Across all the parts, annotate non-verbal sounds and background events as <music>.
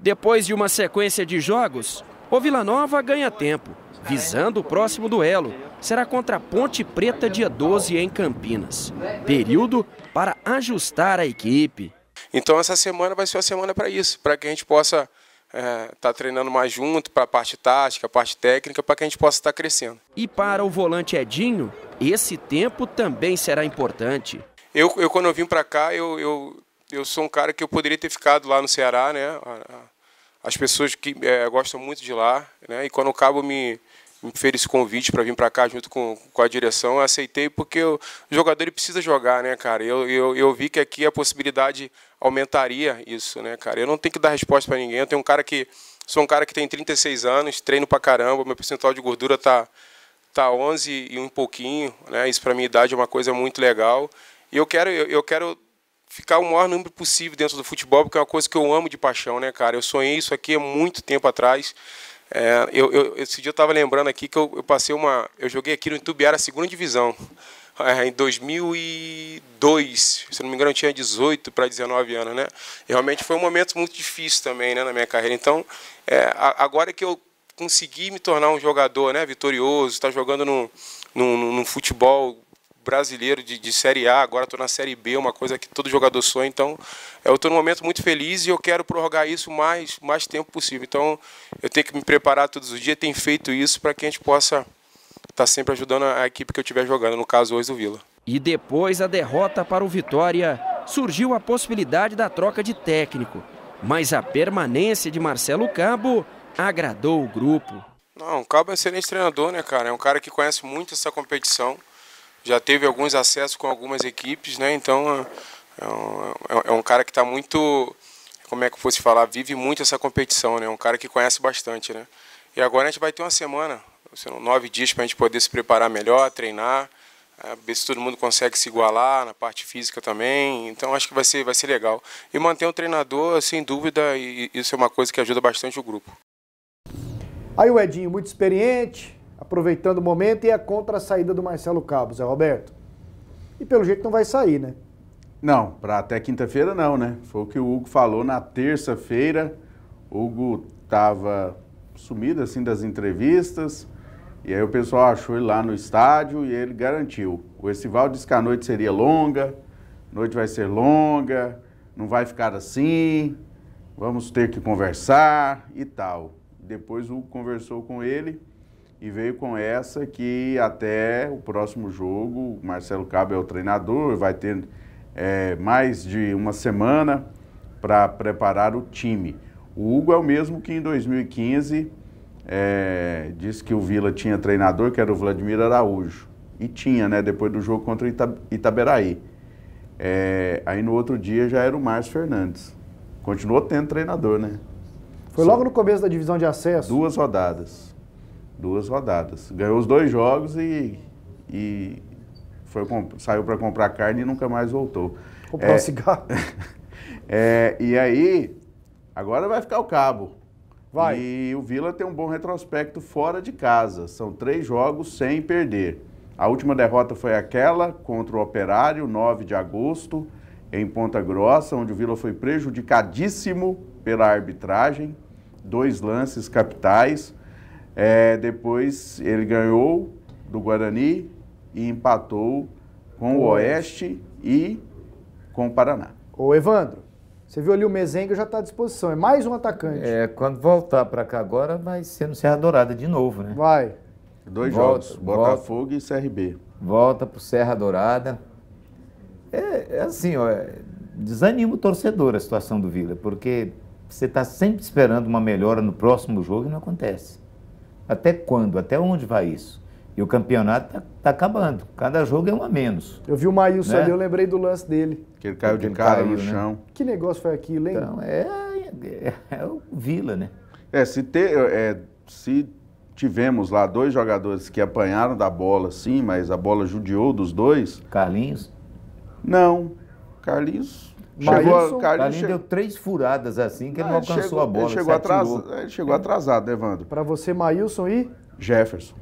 Depois de uma sequência de jogos, o Vila Nova ganha tempo, visando o próximo duelo. Será contra a Ponte Preta, dia 12, em Campinas. Período para ajustar a equipe. Então essa semana vai ser uma semana para isso, para que a gente possa estar é, tá treinando mais junto, para a parte tática, a parte técnica, para que a gente possa estar tá crescendo. E para o volante Edinho, esse tempo também será importante. Eu, eu quando eu vim para cá, eu, eu eu sou um cara que eu poderia ter ficado lá no Ceará, né? As pessoas que é, gostam muito de lá, né? E quando o Cabo me, me fez esse convite para vir para cá junto com, com a direção, eu aceitei porque eu, o jogador ele precisa jogar, né, cara? Eu, eu, eu vi que aqui a possibilidade aumentaria isso, né, cara? Eu não tenho que dar resposta para ninguém. Eu tenho um cara que sou um cara que tem 36 anos, treino para caramba, meu percentual de gordura tá tá 11 e um pouquinho, né? Isso para minha idade é uma coisa muito legal. E eu quero eu, eu quero ficar o maior número possível dentro do futebol, porque é uma coisa que eu amo de paixão, né, cara? Eu sonhei isso aqui há muito tempo atrás. É, eu, eu, esse dia eu estava lembrando aqui que eu, eu, passei uma. Eu joguei aqui no Itubiara, segunda divisão, é, em 2002. Se não me engano, eu tinha 18 para 19 anos, né? E realmente foi um momento muito difícil também né, na minha carreira. Então, é, agora que eu consegui me tornar um jogador né, vitorioso, estar tá jogando no no num futebol brasileiro de, de Série A, agora estou na Série B, uma coisa que todo jogador sonha. Então, eu estou num momento muito feliz e eu quero prorrogar isso o mais, mais tempo possível. Então, eu tenho que me preparar todos os dias, tenho feito isso para que a gente possa estar tá sempre ajudando a equipe que eu estiver jogando, no caso hoje o Vila. E depois da derrota para o Vitória, surgiu a possibilidade da troca de técnico. Mas a permanência de Marcelo Cabo agradou o grupo. Não, o Cabo é um excelente treinador, né, cara? É um cara que conhece muito essa competição já teve alguns acessos com algumas equipes, né? Então é, é, é um, é um cara que está muito, como é que eu fosse falar, vive muito essa competição, né? É um cara que conhece bastante, né? E agora a gente vai ter uma semana, nove dias para a gente poder se preparar melhor, treinar, ver se todo mundo consegue se igualar na parte física também. Então acho que vai ser, vai ser legal. E manter um treinador, sem dúvida, e isso é uma coisa que ajuda bastante o grupo. Aí o Edinho, muito experiente, aproveitando o momento, e é contra a saída do Marcelo Cabo, Zé Roberto. E pelo jeito não vai sair, né? Não, para até quinta-feira não, né? Foi o que o Hugo falou na terça-feira. O Hugo estava sumido assim das entrevistas. E aí o pessoal achou ele lá no estádio e ele garantiu. O Estival disse que a noite seria longa, noite vai ser longa, não vai ficar assim, vamos ter que conversar e tal. Depois o Hugo conversou com ele e veio com essa que até o próximo jogo, o Marcelo Cabo é o treinador, vai ter é, mais de uma semana para preparar o time. O Hugo é o mesmo que em 2015 é, disse que o Vila tinha treinador, que era o Vladimir Araújo. E tinha, né? Depois do jogo contra Ita Itaberaí. É, aí no outro dia já era o Márcio Fernandes. Continuou tendo treinador, né? Foi Só logo no começo da divisão de acesso? Duas rodadas duas rodadas. Ganhou os dois jogos e, e foi, saiu para comprar carne e nunca mais voltou. Comprar é, um cigarro. <laughs> é, e aí, agora vai ficar o cabo. Vai. E o Vila tem um bom retrospecto fora de casa. São três jogos sem perder. A última derrota foi aquela contra o Operário, 9 de agosto, em Ponta Grossa, onde o Vila foi prejudicadíssimo pela arbitragem. Dois lances capitais. É, depois ele ganhou do Guarani e empatou com o Oeste e com o Paraná. Ô Evandro, você viu ali o Mezenga já está à disposição, é mais um atacante. É, quando voltar para cá agora vai ser no Serra Dourada de novo, né? Vai. Dois volta, jogos, Botafogo volta, e CRB. Volta para o Serra Dourada. É, é assim, ó, é, desanima o torcedor a situação do Vila, porque você está sempre esperando uma melhora no próximo jogo e não acontece. Até quando? Até onde vai isso? E o campeonato está tá acabando. Cada jogo é um a menos. Eu vi o Maílson né? ali, eu lembrei do lance dele. Que ele caiu de cara caiu, no né? chão. Né? Que negócio foi aquilo, hein? Então, é, é, é o Vila, né? É, se, ter, é, se tivemos lá dois jogadores que apanharam da bola, sim, mas a bola judiou dos dois. Carlinhos? Não. Carlinhos Maílson, Carlinhos chegou... deu três furadas assim que ele ah, não, alcançou chegou, a bola. Ele chegou, atrasado, ele chegou atrasado, Evandro. Para você, Maílson e? Jefferson.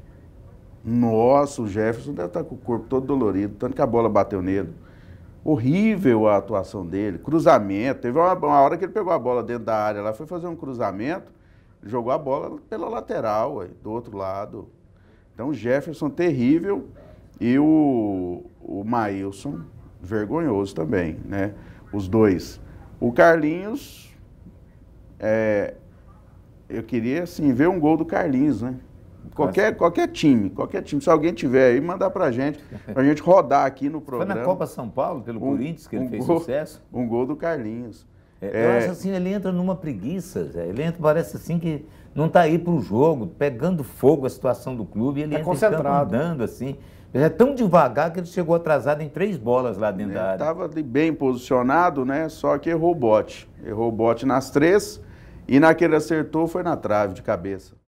Nossa, o Jefferson deve estar tá com o corpo todo dolorido, tanto que a bola bateu nele. Horrível a atuação dele, cruzamento. Teve uma, uma hora que ele pegou a bola dentro da área, lá foi fazer um cruzamento, jogou a bola pela lateral, do outro lado. Então, Jefferson terrível e o, o Maílson vergonhoso também, né? os dois. O Carlinhos, é, eu queria assim, ver um gol do Carlinhos, né? Qualquer, qualquer time, qualquer time. Se alguém tiver aí, mandar pra gente, pra gente rodar aqui no programa. Foi na Copa São Paulo, pelo um, Corinthians, que ele fez gol, sucesso? Um gol do Carlinhos. É, eu é. acho assim, ele entra numa preguiça, Zé. ele entra, parece assim que não está aí para o jogo, pegando fogo a situação do clube, ele é entra concentrado. andando assim. Ele é tão devagar que ele chegou atrasado em três bolas lá dentro ele é, da área. Estava bem posicionado, né? Só que errou o bote. Errou o bote nas três e na que ele acertou foi na trave de cabeça.